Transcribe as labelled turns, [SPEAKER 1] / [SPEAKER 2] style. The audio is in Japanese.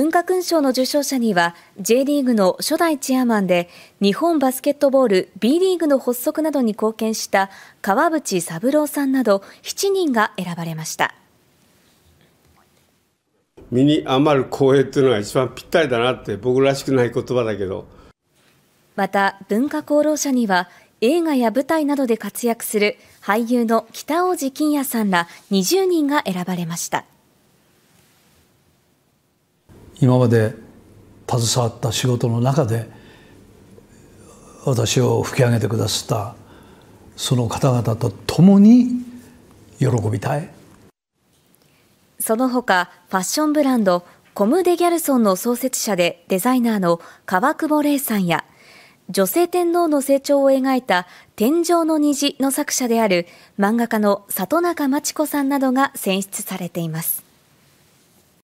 [SPEAKER 1] 文化勲章の受章者には J リーグの初代チェアマンで日本バスケットボール B リーグの発足などに貢献した川淵三郎さんなど7人が選ばれました
[SPEAKER 2] 身に余る光栄というのが一番ぴったりだなって僕らしくない言葉だけど
[SPEAKER 1] また文化功労者には映画や舞台などで活躍する俳優の北大路欣也さんら20人が選ばれました。
[SPEAKER 3] 今まで携わった仕事の中で私を吹き上げてくださったその方々と共に喜びたい
[SPEAKER 1] その他ファッションブランドコム・デ・ギャルソンの創設者でデザイナーの川久保玲さんや女性天皇の成長を描いた「天井の虹」の作者である漫画家の里中真知子さんなどが選出されています。